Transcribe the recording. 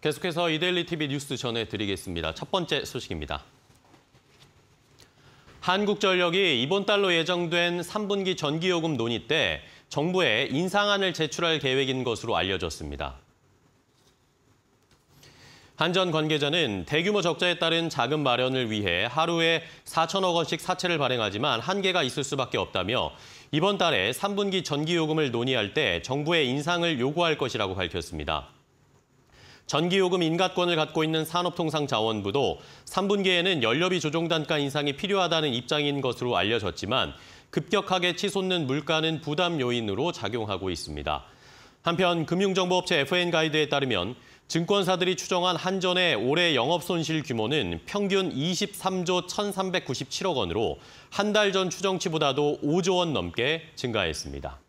계속해서 이데일리 TV 뉴스 전해드리겠습니다. 첫 번째 소식입니다. 한국전력이 이번 달로 예정된 3분기 전기요금 논의 때 정부에 인상안을 제출할 계획인 것으로 알려졌습니다. 한전 관계자는 대규모 적자에 따른 자금 마련을 위해 하루에 4천억 원씩 사채를 발행하지만 한계가 있을 수밖에 없다며 이번 달에 3분기 전기요금을 논의할 때 정부의 인상을 요구할 것이라고 밝혔습니다. 전기요금 인가권을 갖고 있는 산업통상자원부도 3분기에는 연료비 조정 단가 인상이 필요하다는 입장인 것으로 알려졌지만 급격하게 치솟는 물가는 부담 요인으로 작용하고 있습니다. 한편 금융정보업체 FN 가이드에 따르면 증권사들이 추정한 한전의 올해 영업 손실 규모는 평균 23조 1,397억 원으로 한 달 전 추정치보다도 5조 원 넘게 증가했습니다.